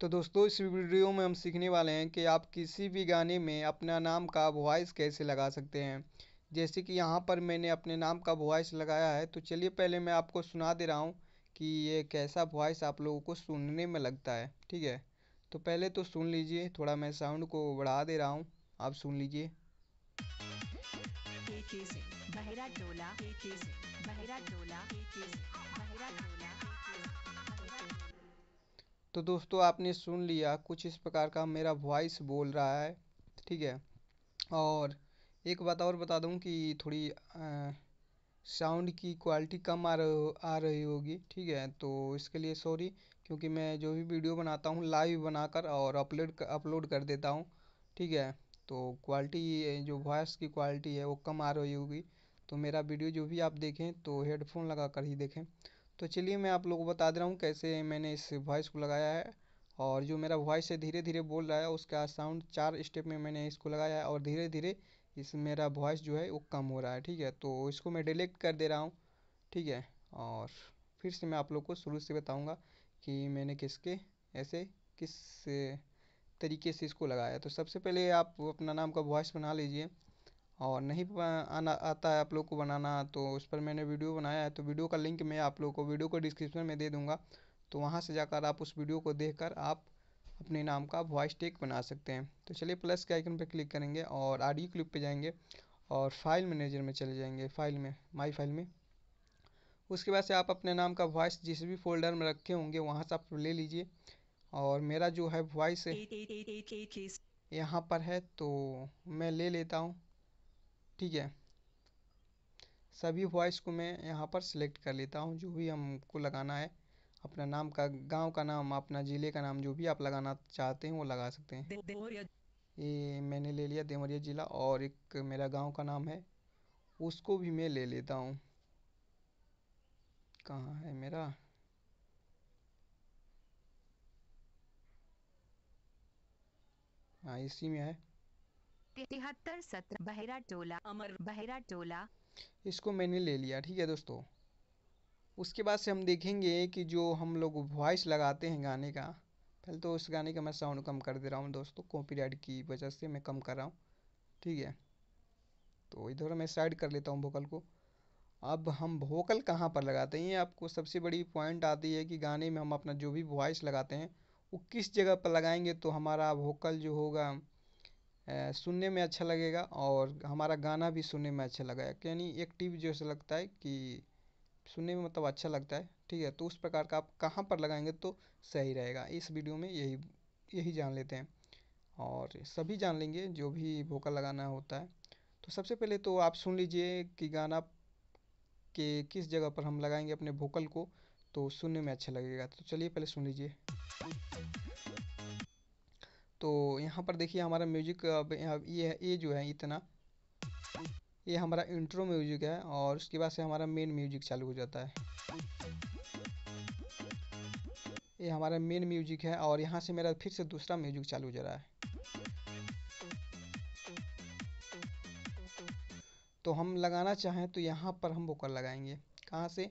तो दोस्तों इस वीडियो में हम सीखने वाले हैं कि आप किसी भी गाने में अपना नाम का वॉइस कैसे लगा सकते हैं जैसे कि यहाँ पर मैंने अपने नाम का वॉइस लगाया है तो चलिए पहले मैं आपको सुना दे रहा हूँ कि ये कैसा वॉइस आप लोगों को सुनने में लगता है ठीक है तो पहले तो सुन लीजिए थोड़ा मैं साउंड को बढ़ा दे रहा हूँ आप सुन लीजिए बहरा डोला बहरा डोला बहरा डोला तो दोस्तों आपने सुन लिया कुछ इस प्रकार का मेरा वॉइस बोल रहा है ठीक है और एक बात और बता दूं कि थोड़ी साउंड की क्वालिटी कम आ रही आ रही होगी ठीक है तो इसके लिए सॉरी क्योंकि मैं जो भी वीडियो बनाता हूँ लाइव बनाकर और अपलोड अपलोड कर देता हूँ ठीक है तो क्वालिटी जो वॉइस की क्वालिटी है वो कम आ रही होगी तो मेरा वीडियो जो भी आप देखें तो हेडफोन लगा कर ही देखें तो चलिए मैं आप लोगों को बता दे रहा हूँ कैसे मैंने इस वॉइस को लगाया है और जो मेरा वॉइस है धीरे धीरे बोल रहा है उसका साउंड चार स्टेप में मैंने इसको लगाया है और धीरे धीरे इस मेरा वॉइस जो है वो कम हो रहा है ठीक है तो इसको मैं डिलेक्ट कर दे रहा हूँ ठीक है और फिर से मैं आप लोग को शुरू से बताऊँगा कि मैंने किसके ऐसे किस तरीके से इसको लगाया तो सबसे पहले आप अपना नाम का वॉइस बना लीजिए और नहीं आना आता है आप लोग को बनाना तो उस पर मैंने वीडियो बनाया है तो वीडियो का लिंक मैं आप लोग को वीडियो को डिस्क्रिप्शन में दे दूँगा तो वहाँ से जाकर आप उस वीडियो को देख कर आप अपने नाम का वॉइस टेक बना सकते हैं तो चलिए प्लस के आइकन पर क्लिक करेंगे और आडियो क्लिप पर जाएंगे और फाइल मैनेजर में चले जाएंगे फाइल में माई फाइल में उसके बाद से आप अपने नाम का वॉइस जिस भी फोल्डर में रखे होंगे वहाँ से आप ले लीजिए और मेरा जो है वॉइस यहाँ पर है तो मैं ले लेता हूँ ठीक है सभी वॉइस को मैं यहाँ पर सिलेक्ट कर लेता हूँ जो भी हमको लगाना है अपना नाम का गांव का नाम अपना ज़िले का नाम जो भी आप लगाना चाहते हैं वो लगा सकते हैं ये मैंने ले लिया देवरिया ज़िला और एक मेरा गांव का नाम है उसको भी मैं ले लेता हूँ कहाँ है मेरा हाँ इसी में है तिहत्तर सत्रह बहरा टोला अमर बहरा टोला इसको मैंने ले लिया ठीक है दोस्तों उसके बाद से हम देखेंगे कि जो हम लोग वॉइस लगाते हैं गाने का पहले तो उस गाने का मैं साउंड कम कर दे रहा हूँ दोस्तों कॉपीराइट की वजह से मैं कम कर रहा हूँ ठीक है तो इधर मैं साइड कर लेता हूँ वोकल को अब हम वोकल कहाँ पर लगाते हैं ये आपको सबसे बड़ी पॉइंट आती है कि गाने में हम अपना जो भी वॉइस लगाते हैं वो किस जगह पर लगाएंगे तो हमारा वोकल जो होगा सुनने में अच्छा लगेगा और हमारा गाना भी सुनने में अच्छा लगेगा यानी एक जो से लगता है कि सुनने में मतलब अच्छा लगता है ठीक है तो उस प्रकार का आप कहाँ पर लगाएंगे तो सही रहेगा इस वीडियो में यही यही जान लेते हैं और सभी जान लेंगे जो भी वोकल लगाना होता है तो सबसे पहले तो आप सुन लीजिए कि गाना के किस जगह पर हम लगाएंगे अपने वोकल को तो सुनने में अच्छा लगेगा तो चलिए पहले सुन लीजिए तो यहाँ पर देखिए हमारा म्यूजिक अब ये है ये जो है इतना ये हमारा इंट्रो म्यूजिक है और उसके बाद से हमारा मेन म्यूजिक चालू हो जाता है ये हमारा मेन म्यूजिक है और यहाँ से मेरा फिर से दूसरा म्यूजिक चालू हो जा रहा है तो हम लगाना चाहें तो यहाँ पर हम वोकल लगाएंगे कहाँ से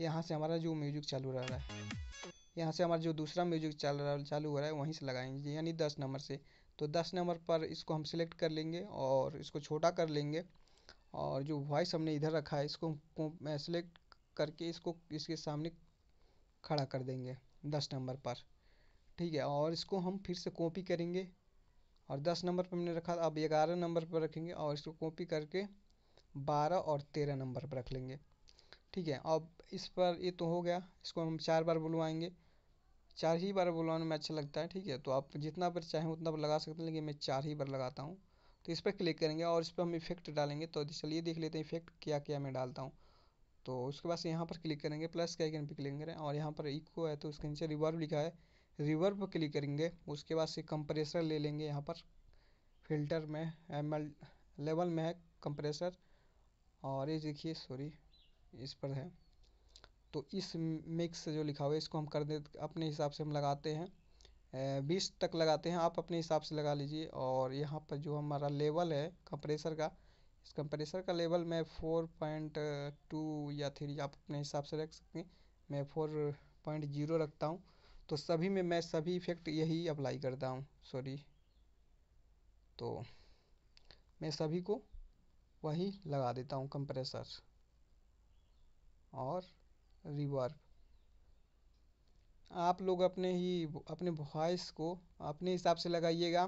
यहाँ से हमारा जो म्यूजिक चालू रह रहा है यहाँ से हमारा जो दूसरा म्यूजिक चल रहा है चालू हो रहा है वहीं से लगाएंगे यानी दस नंबर से तो दस नंबर पर इसको हम सिलेक्ट कर लेंगे और इसको छोटा कर लेंगे और जो वॉइस हमने इधर रखा है इसको सिलेक्ट करके इसको इसके सामने खड़ा कर देंगे दस नंबर पर ठीक है और इसको हम फिर से कॉपी करेंगे और दस नंबर पर हमने रखा अब ग्यारह नंबर पर रखेंगे और इसको कॉपी करके बारह और तेरह नंबर पर रख लेंगे ठीक है अब इस पर ये तो हो गया इसको हम चार बार बुलवाएंगे चार ही बार बुलाने में अच्छा लगता है ठीक है तो आप जितना बार चाहें उतना बार लगा सकते हैं लेकिन मैं चार ही बार लगाता हूँ तो इस पर क्लिक करेंगे और इस पर हम इफेक्ट डालेंगे तो चलिए देख लेते हैं इफेक्ट क्या क्या मैं डालता हूँ तो उसके बाद यहाँ पर क्लिक करेंगे प्लस के आइकन पर क्लिक करें और यहाँ पर इको है तो उसके नीचे रिवर्व लिखा है रिवर्व पर क्लिक करेंगे उसके बाद से कंप्रेसर ले लेंगे यहाँ पर फिल्टर में एम लेवल में है कंप्रेसर और ये देखिए सॉरी इस पर है तो इस मिक्स जो लिखा हुआ है इसको हम कर दे अपने हिसाब से हम लगाते हैं बीस तक लगाते हैं आप अपने हिसाब से लगा लीजिए और यहाँ पर जो हमारा लेवल है कंप्रेसर का इस कंप्रेसर का लेवल मैं फोर पॉइंट टू या थ्री आप अपने हिसाब से रख सकते हैं मैं फोर पॉइंट जीरो रखता हूँ तो सभी में मैं सभी इफेक्ट यही अप्लाई करता हूँ सॉरी तो मैं सभी को वही लगा देता हूँ कंप्रेसर और रिवर्ब आप लोग अपने ही अपने वॉइस को अपने हिसाब से लगाइएगा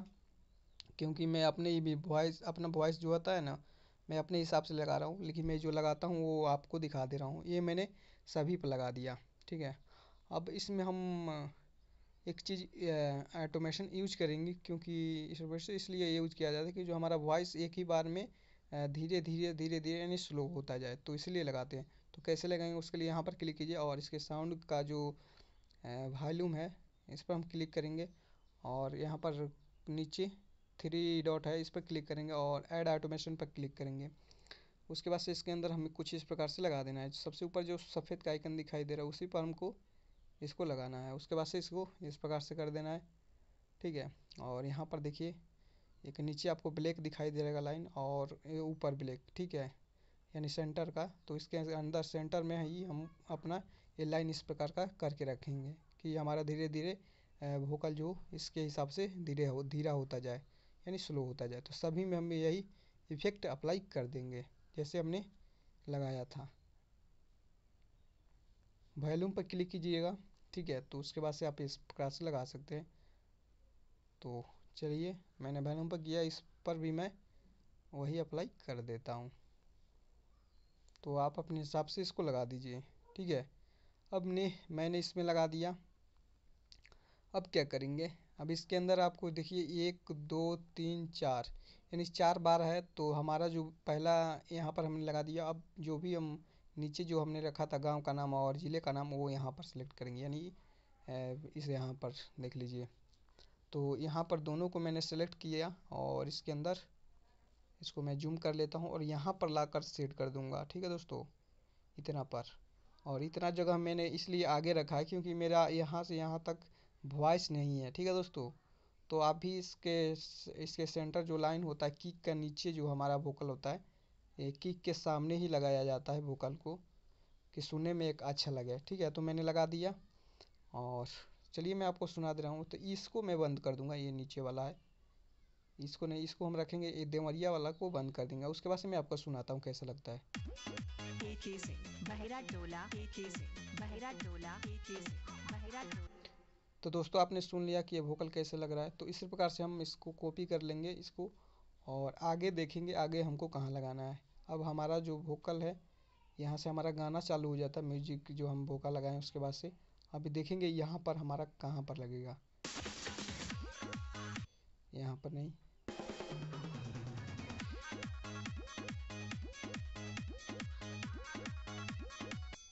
क्योंकि मैं अपने ही वॉइस अपना वॉइस जो होता है ना मैं अपने हिसाब से लगा रहा हूँ लेकिन मैं जो लगाता हूँ वो आपको दिखा दे रहा हूँ ये मैंने सभी पर लगा दिया ठीक है अब इसमें हम एक चीज़ ऑटोमेशन यूज करेंगे क्योंकि इस इसलिए यूज किया जाता है कि जो हमारा वॉइस एक ही बार में धीरे धीरे धीरे धीरे यानी स्लो होता जाए तो इसलिए लगाते हैं तो कैसे लगाएंगे उसके लिए यहाँ पर क्लिक कीजिए और इसके साउंड का जो वॉल्यूम है इस पर हम क्लिक करेंगे और यहाँ पर नीचे थ्री डॉट है इस पर क्लिक करेंगे और ऐड ऑटोमेशन पर क्लिक करेंगे उसके बाद से इसके अंदर हमें कुछ इस प्रकार से लगा देना है सबसे ऊपर जो सफ़ेद का आइकन दिखाई दे रहा है उसी पर हमको इसको लगाना है उसके बाद से इसको इस प्रकार से कर देना है ठीक है और यहाँ पर देखिए एक नीचे आपको ब्लैक दिखाई दे रहेगा लाइन और ऊपर ब्लैक ठीक है यानी सेंटर का तो इसके अंदर सेंटर में ही हम अपना ये लाइन इस प्रकार का करके रखेंगे कि हमारा धीरे धीरे वोकल जो इसके हिसाब से धीरे हो धीरा होता जाए यानी स्लो होता जाए तो सभी में हम यही इफेक्ट अप्लाई कर देंगे जैसे हमने लगाया था वैल्यूम पर क्लिक कीजिएगा ठीक है तो उसके बाद से आप इस प्रकार से लगा सकते हैं तो चलिए मैंने वैल्यूम पर किया इस पर भी मैं वही अप्लाई कर देता हूँ तो आप अपने हिसाब से इसको लगा दीजिए ठीक है अब ने मैंने इसमें लगा दिया अब क्या करेंगे अब इसके अंदर आपको देखिए एक दो तीन चार यानी चार बार है तो हमारा जो पहला यहाँ पर हमने लगा दिया अब जो भी हम नीचे जो हमने रखा था गांव का नाम और ज़िले का नाम वो यहाँ पर सेलेक्ट करेंगे यानी इस यहाँ पर देख लीजिए तो यहाँ पर दोनों को मैंने सेलेक्ट किया और इसके अंदर इसको मैं जूम कर लेता हूँ और यहाँ पर ला कर सेट कर दूँगा ठीक है दोस्तों इतना पर और इतना जगह मैंने इसलिए आगे रखा है क्योंकि मेरा यहाँ से यहाँ तक वॉइस नहीं है ठीक है दोस्तों तो आप भी इसके इसके सेंटर जो लाइन होता है किक का नीचे जो हमारा वोकल होता है ये किक के सामने ही लगाया जाता है वोकल को कि सुनने में एक अच्छा लगे ठीक है तो मैंने लगा दिया और चलिए मैं आपको सुना दे रहा हूँ तो इसको मैं बंद कर दूंगा ये नीचे वाला है इसको नहीं इसको हम रखेंगे ये देवरिया वाला को बंद कर देंगे उसके बाद से मैं आपको सुनाता हूँ कैसा लगता है तो दोस्तों आपने सुन लिया कि ये वोकल कैसे लग रहा है तो इसी प्रकार से हम इसको कॉपी कर लेंगे इसको और आगे देखेंगे आगे हमको कहाँ लगाना है अब हमारा जो वोकल है यहाँ से हमारा गाना चालू हो जाता है म्यूजिक जो हम वोकल लगाएं उसके बाद से अभी देखेंगे यहाँ पर हमारा कहाँ पर लगेगा यहाँ पर नहीं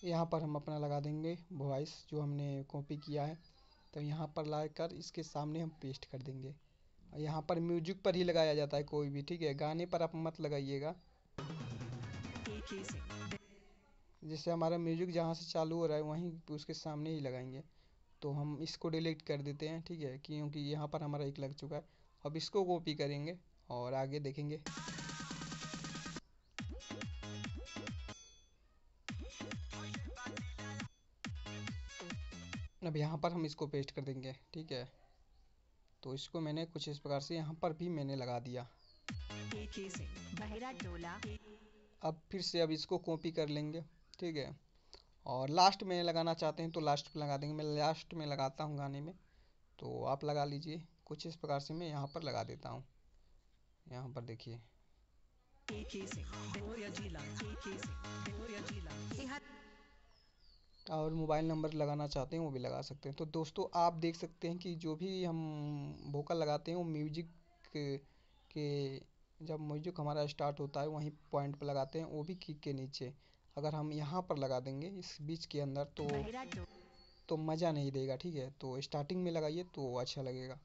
यहाँ पर हम अपना लगा देंगे वॉइस जो हमने कॉपी किया है तो यहाँ पर लाकर इसके सामने हम पेस्ट कर देंगे और यहाँ पर म्यूजिक पर ही लगाया जाता है कोई भी ठीक है गाने पर आप मत लगाइएगा जैसे हमारा म्यूजिक जहाँ से चालू हो रहा है वहीं उसके सामने ही लगाएंगे तो हम इसको डिलीट कर देते हैं ठीक है क्योंकि यहाँ पर हमारा एक लग चुका है अब इसको कॉपी करेंगे और आगे देखेंगे अब यहाँ पर हम इसको पेस्ट कर देंगे ठीक है तो इसको मैंने कुछ इस प्रकार से यहाँ पर भी मैंने लगा दिया अब फिर से अब इसको कॉपी कर लेंगे ठीक है और लास्ट में लगाना चाहते हैं तो लास्ट में लगा देंगे मैं लास्ट में लगाता हूँ गाने में तो आप लगा लीजिए कुछ इस प्रकार से मैं यहाँ पर लगा देता हूँ यहाँ पर देखिए और मोबाइल नंबर लगाना चाहते हैं वो भी लगा सकते हैं तो दोस्तों आप देख सकते हैं कि जो भी हम वोकल लगाते हैं वो म्यूजिक के जब म्यूजिक हमारा स्टार्ट होता है वहीं पॉइंट पर लगाते हैं वो भी किक के नीचे अगर हम यहाँ पर लगा देंगे इस बीच के अंदर तो तो मज़ा नहीं देगा ठीक है तो स्टार्टिंग में लगाइए तो अच्छा लगेगा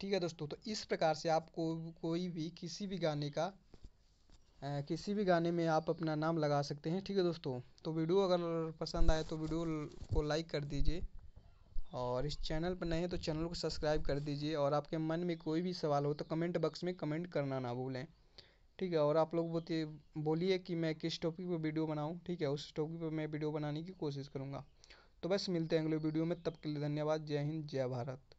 ठीक है दोस्तों तो इस प्रकार से आप को, कोई भी किसी भी गाने का किसी भी गाने में आप अपना नाम लगा सकते हैं ठीक है दोस्तों तो वीडियो अगर पसंद आए तो वीडियो को लाइक कर दीजिए और इस चैनल पर नए हैं तो चैनल को सब्सक्राइब कर दीजिए और आपके मन में कोई भी सवाल हो तो कमेंट बॉक्स में कमेंट करना ना भूलें ठीक है और आप लोग बोलिए कि मैं किस टॉपिक पर वीडियो बनाऊँ ठीक है उस टॉपिक पर मैं वीडियो बनाने की कोशिश करूँगा तो बस मिलते हैं अगले वीडियो में तब के लिए धन्यवाद जय हिंद जय भारत